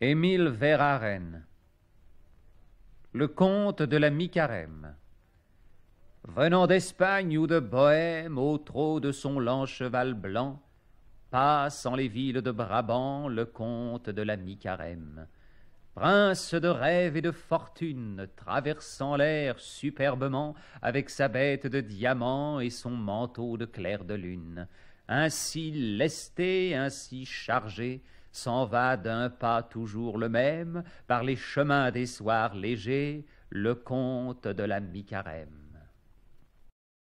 Émile Verhaeren Le Comte de la mi Venant d'Espagne ou de Bohême, au trot de son lent cheval blanc, passe en les villes de Brabant le comte de la mi Prince de rêve et de fortune, traversant l'air superbement avec sa bête de diamant et son manteau de clair de lune, ainsi lesté, ainsi chargé, s'en va d'un pas toujours le même, par les chemins des soirs légers, le comte de la mi-carême.